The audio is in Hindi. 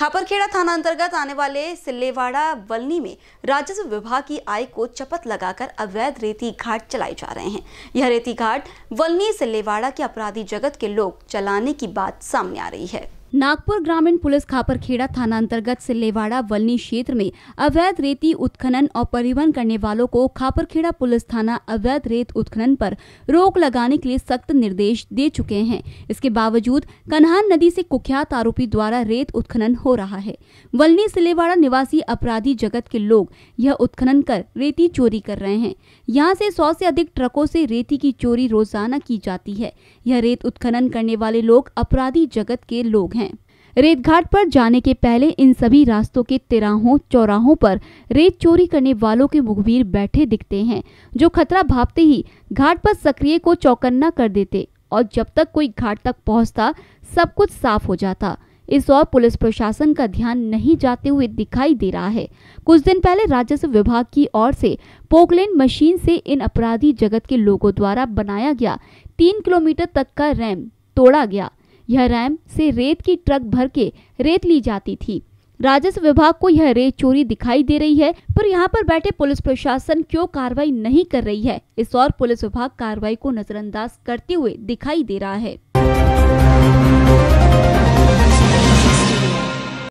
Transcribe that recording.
खापरखेड़ा थाना अंतर्गत आने वाले सिल्लेवाड़ा वलनी में राजस्व विभाग की आय को चपत लगाकर अवैध रेती घाट चलाए जा रहे हैं यह रेती घाट वलनी सिल्लेवाड़ा के अपराधी जगत के लोग चलाने की बात सामने आ रही है नागपुर ग्रामीण पुलिस खापरखेड़ा थाना अंतर्गत सिल्लेवाड़ा वलनी क्षेत्र में अवैध रेती उत्खनन और परिवहन करने वालों को खापरखेड़ा पुलिस थाना अवैध रेत उत्खनन पर रोक लगाने के लिए सख्त निर्देश दे चुके हैं इसके बावजूद कन्हान नदी से कुख्यात आरोपी द्वारा रेत उत्खनन हो रहा है वलनी सिल्लेवाड़ा निवासी अपराधी जगत के लोग यह उत्खनन कर रेती चोरी कर रहे हैं यहाँ से सौ से अधिक ट्रकों से रेती की चोरी रोजाना की जाती है यह रेत उत्खनन करने वाले लोग अपराधी जगत के लोग हैं रेत घाट पर जाने के पहले इन सभी रास्तों के तिराहों चौराहों पर रेत चोरी करने वालों के मुखबिर बैठे दिखते हैं जो खतरा भापते ही घाट पर सक्रिय को चौकन्ना कर देते और जब तक कोई घाट तक पहुंचता सब कुछ साफ हो जाता इस और पुलिस प्रशासन का ध्यान नहीं जाते हुए दिखाई दे रहा है कुछ दिन पहले राजस्व विभाग की ओर से पोकलेन मशीन से इन अपराधी जगत के लोगों द्वारा बनाया गया तीन किलोमीटर तक का रैम तोड़ा गया यह रैम से रेत की ट्रक भर के रेत ली जाती थी राजस्व विभाग को यह रेत चोरी दिखाई दे रही है पर यहाँ पर बैठे पुलिस प्रशासन क्यों कार्रवाई नहीं कर रही है इस और पुलिस विभाग कार्रवाई को नजरअंदाज करते हुए दिखाई दे रहा है